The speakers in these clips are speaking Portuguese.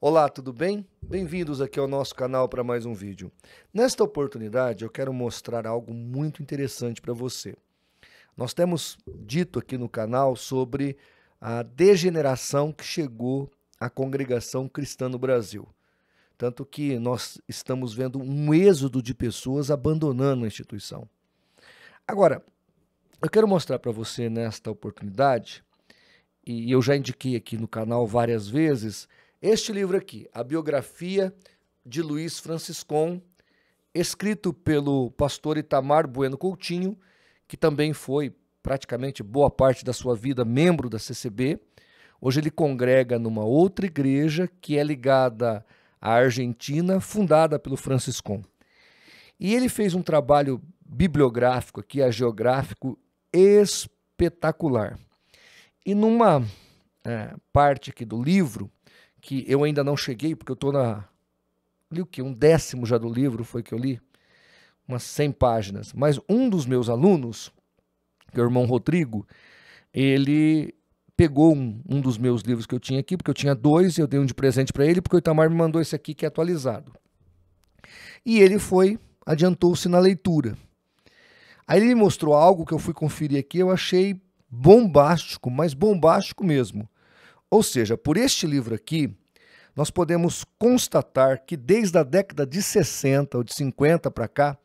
Olá, tudo bem? Bem-vindos aqui ao nosso canal para mais um vídeo. Nesta oportunidade, eu quero mostrar algo muito interessante para você. Nós temos dito aqui no canal sobre a degeneração que chegou à congregação cristã no Brasil. Tanto que nós estamos vendo um êxodo de pessoas abandonando a instituição. Agora, eu quero mostrar para você nesta oportunidade, e eu já indiquei aqui no canal várias vezes, este livro aqui, A Biografia de Luiz Franciscon, escrito pelo pastor Itamar Bueno Coutinho, que também foi praticamente boa parte da sua vida membro da CCB. Hoje ele congrega numa outra igreja que é ligada à Argentina, fundada pelo Franciscon. E ele fez um trabalho bibliográfico aqui, a geográfico espetacular. E numa é, parte aqui do livro, que eu ainda não cheguei, porque eu estou na. Li o quê? Um décimo já do livro foi que eu li, umas 100 páginas. Mas um dos meus alunos, que é o irmão Rodrigo, ele pegou um, um dos meus livros que eu tinha aqui, porque eu tinha dois, e eu dei um de presente para ele, porque o Itamar me mandou esse aqui que é atualizado. E ele foi, adiantou-se na leitura. Aí ele mostrou algo que eu fui conferir aqui, eu achei bombástico, mas bombástico mesmo. Ou seja, por este livro aqui, nós podemos constatar que desde a década de 60 ou de 50 para cá,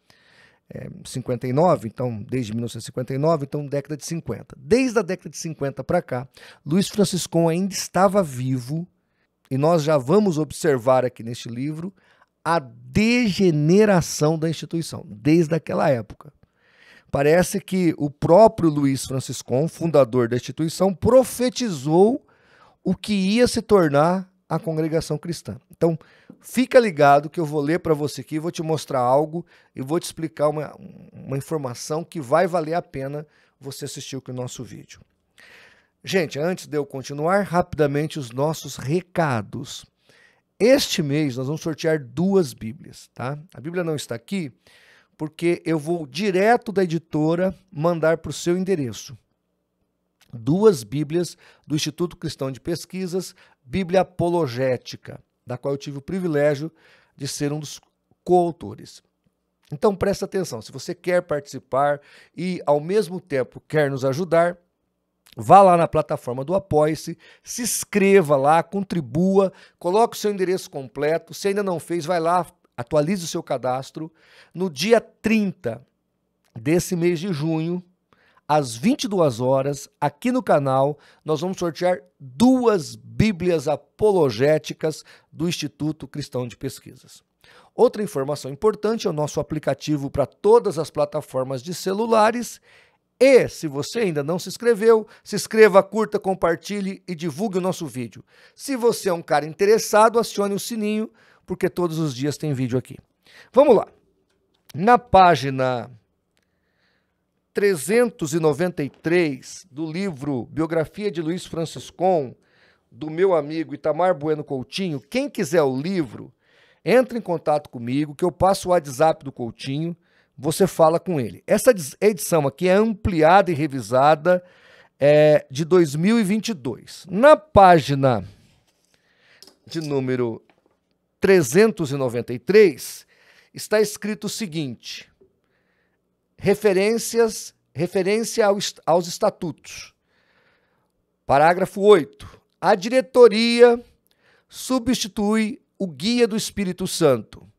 é, 59, então desde 1959, então década de 50. Desde a década de 50 para cá, Luiz Franciscon ainda estava vivo e nós já vamos observar aqui neste livro a degeneração da instituição desde aquela época. Parece que o próprio Luiz Franciscon, fundador da instituição, profetizou o que ia se tornar a congregação cristã. Então, fica ligado que eu vou ler para você aqui, vou te mostrar algo e vou te explicar uma, uma informação que vai valer a pena você assistir o nosso vídeo. Gente, antes de eu continuar, rapidamente os nossos recados. Este mês nós vamos sortear duas Bíblias, tá? A Bíblia não está aqui, porque eu vou direto da editora mandar para o seu endereço duas Bíblias do Instituto Cristão de Pesquisas, Bíblia Apologética, da qual eu tive o privilégio de ser um dos coautores. Então presta atenção, se você quer participar e ao mesmo tempo quer nos ajudar, vá lá na plataforma do Apoia-se, se inscreva lá, contribua, coloque o seu endereço completo, se ainda não fez, vai lá, atualize o seu cadastro. No dia 30 desse mês de junho, às 22 horas, aqui no canal, nós vamos sortear duas Bíblias apologéticas do Instituto Cristão de Pesquisas. Outra informação importante é o nosso aplicativo para todas as plataformas de celulares. E se você ainda não se inscreveu, se inscreva, curta, compartilhe e divulgue o nosso vídeo. Se você é um cara interessado, acione o sininho porque todos os dias tem vídeo aqui. Vamos lá. Na página 393 do livro Biografia de Luiz Franciscon, do meu amigo Itamar Bueno Coutinho, quem quiser o livro, entre em contato comigo, que eu passo o WhatsApp do Coutinho, você fala com ele. Essa edição aqui é ampliada e revisada é, de 2022. Na página de número 393, está escrito o seguinte: referências, referência aos, aos estatutos. Parágrafo 8. A diretoria substitui o guia do Espírito Santo.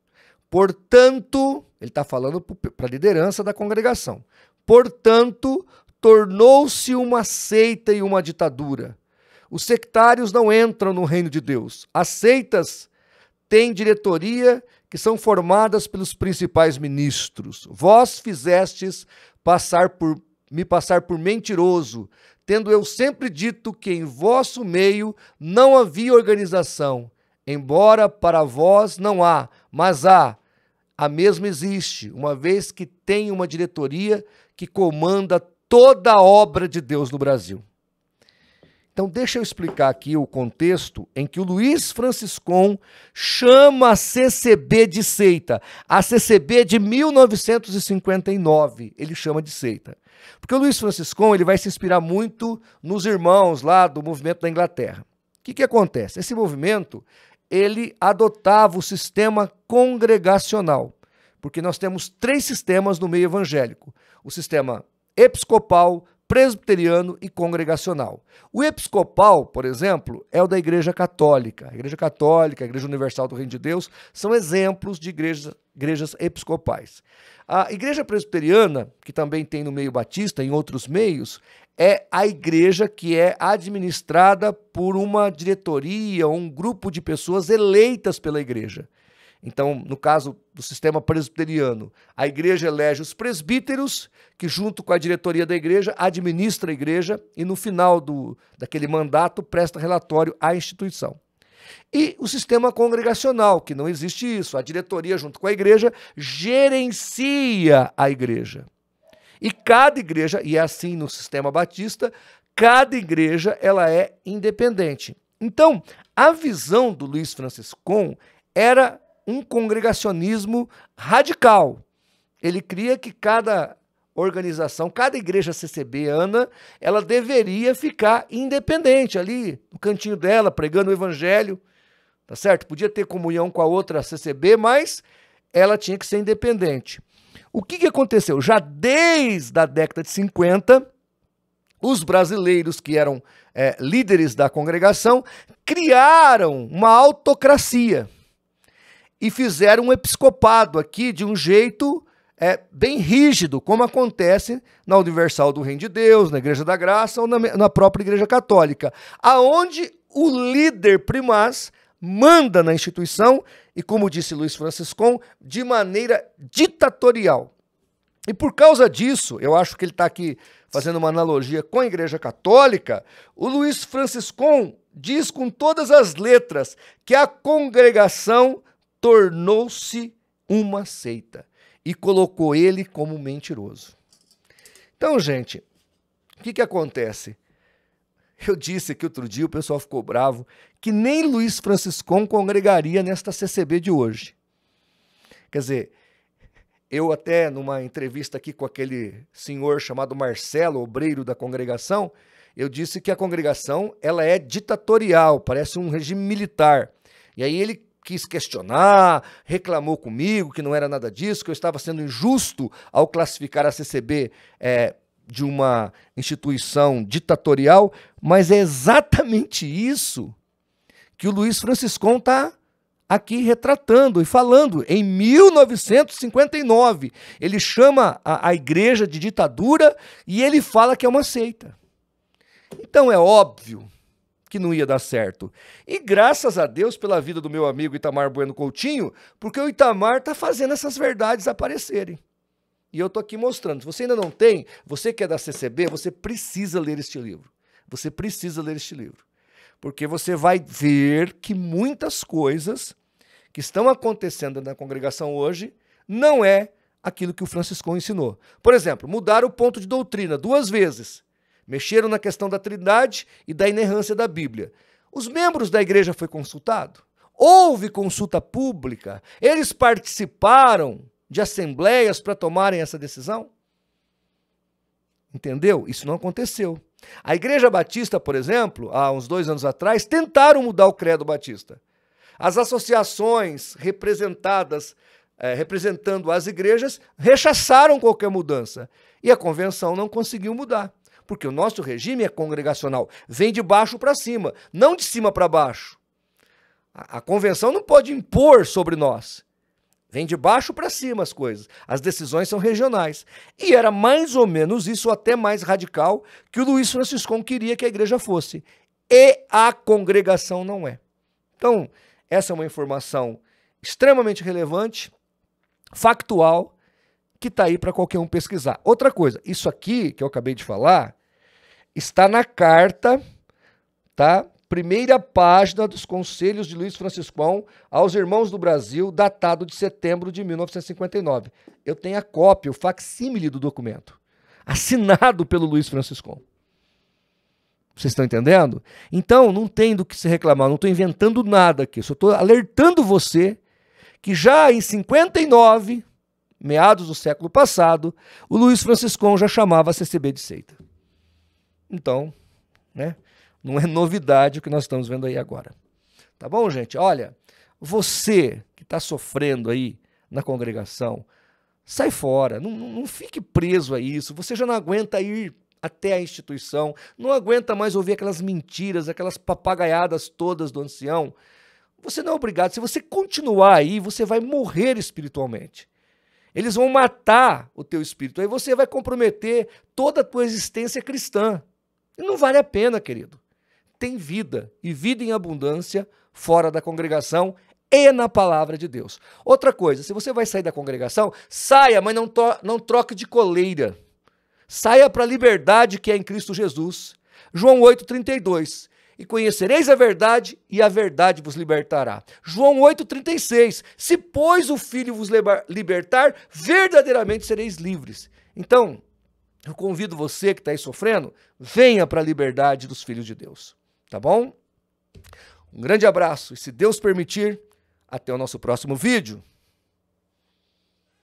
Portanto, ele está falando para a liderança da congregação. Portanto, tornou-se uma seita e uma ditadura. Os sectários não entram no reino de Deus. As seitas tem diretoria que são formadas pelos principais ministros. Vós fizestes passar por me passar por mentiroso, tendo eu sempre dito que em vosso meio não havia organização, embora para vós não há, mas há. A mesma existe, uma vez que tem uma diretoria que comanda toda a obra de Deus no Brasil. Então, deixa eu explicar aqui o contexto em que o Luiz Franciscon chama a CCB de seita. A CCB é de 1959, ele chama de seita. Porque o Luiz Franciscon ele vai se inspirar muito nos irmãos lá do movimento da Inglaterra. O que, que acontece? Esse movimento ele adotava o sistema congregacional, porque nós temos três sistemas no meio evangélico: o sistema episcopal, presbiteriano e congregacional. O episcopal, por exemplo, é o da Igreja Católica. A Igreja Católica, a Igreja Universal do Reino de Deus são exemplos de igrejas, igrejas episcopais. A Igreja Presbiteriana, que também tem no meio batista, em outros meios, é a igreja que é administrada por uma diretoria, um grupo de pessoas eleitas pela igreja. Então, no caso do sistema presbiteriano, a igreja elege os presbíteros, que, junto com a diretoria da igreja, administra a igreja e, no final do, daquele mandato, presta relatório à instituição. E o sistema congregacional, que não existe isso. A diretoria, junto com a igreja, gerencia a igreja. E cada igreja, e é assim no sistema batista, cada igreja ela é independente. Então, a visão do Luiz francisco era um congregacionismo radical. Ele cria que cada organização, cada igreja Ana, ela deveria ficar independente ali, no cantinho dela, pregando o evangelho, tá certo? Podia ter comunhão com a outra CCB, mas ela tinha que ser independente. O que, que aconteceu? Já desde a década de 50, os brasileiros que eram é, líderes da congregação criaram uma autocracia e fizeram um episcopado aqui de um jeito é, bem rígido, como acontece na Universal do Reino de Deus, na Igreja da Graça ou na, na própria Igreja Católica, aonde o líder primaz manda na instituição e, como disse Luiz Francisco de maneira ditatorial. E por causa disso, eu acho que ele está aqui fazendo uma analogia com a Igreja Católica, o Luiz Francisco diz com todas as letras que a congregação tornou-se uma seita e colocou ele como mentiroso. Então, gente, o que, que acontece? Eu disse aqui outro dia, o pessoal ficou bravo, que nem Luiz Franciscon congregaria nesta CCB de hoje. Quer dizer, eu até numa entrevista aqui com aquele senhor chamado Marcelo, obreiro da congregação, eu disse que a congregação ela é ditatorial, parece um regime militar. E aí ele quis questionar, reclamou comigo que não era nada disso, que eu estava sendo injusto ao classificar a CCB é, de uma instituição ditatorial, mas é exatamente isso que o Luiz Franciscon está aqui retratando e falando. Em 1959, ele chama a, a igreja de ditadura e ele fala que é uma seita. Então é óbvio que não ia dar certo. E graças a Deus pela vida do meu amigo Itamar Bueno Coutinho, porque o Itamar está fazendo essas verdades aparecerem. E eu estou aqui mostrando. Se você ainda não tem, você que é da CCB, você precisa ler este livro. Você precisa ler este livro. Porque você vai ver que muitas coisas que estão acontecendo na congregação hoje não é aquilo que o Franciscão ensinou. Por exemplo, mudar o ponto de doutrina duas vezes. Mexeram na questão da Trindade e da inerrância da Bíblia. Os membros da igreja foi consultado? Houve consulta pública? Eles participaram de assembleias para tomarem essa decisão? Entendeu? Isso não aconteceu. A Igreja Batista, por exemplo, há uns dois anos atrás, tentaram mudar o credo batista. As associações representadas, eh, representando as igrejas, rechaçaram qualquer mudança. E a convenção não conseguiu mudar porque o nosso regime é congregacional, vem de baixo para cima, não de cima para baixo. A, a convenção não pode impor sobre nós. Vem de baixo para cima as coisas. As decisões são regionais. E era mais ou menos isso, até mais radical, que o Luiz Franciscon queria que a igreja fosse. E a congregação não é. Então, essa é uma informação extremamente relevante, factual, que está aí para qualquer um pesquisar. Outra coisa, isso aqui que eu acabei de falar, Está na carta, tá? Primeira página dos Conselhos de Luiz Francisco aos Irmãos do Brasil, datado de setembro de 1959. Eu tenho a cópia, o facsímile do documento, assinado pelo Luiz Francisco. Vocês estão entendendo? Então, não tem do que se reclamar, não estou inventando nada aqui, só estou alertando você que já em 59, meados do século passado, o Luiz Francisco já chamava a CCB de seita. Então, né? Não é novidade o que nós estamos vendo aí agora. Tá bom, gente? Olha, você que está sofrendo aí na congregação, sai fora, não, não fique preso a isso. Você já não aguenta ir até a instituição, não aguenta mais ouvir aquelas mentiras, aquelas papagaiadas todas do ancião. Você não é obrigado. Se você continuar aí, você vai morrer espiritualmente. Eles vão matar o teu espírito. Aí você vai comprometer toda a tua existência cristã. Não vale a pena, querido. Tem vida e vida em abundância fora da congregação e na palavra de Deus. Outra coisa, se você vai sair da congregação, saia, mas não, não troque de coleira. Saia para a liberdade que é em Cristo Jesus. João 8,32. E conhecereis a verdade, e a verdade vos libertará. João 8,36. Se, pois, o Filho vos libertar, verdadeiramente sereis livres. Então, eu convido você que está aí sofrendo, venha para a liberdade dos filhos de Deus. Tá bom? Um grande abraço e, se Deus permitir, até o nosso próximo vídeo.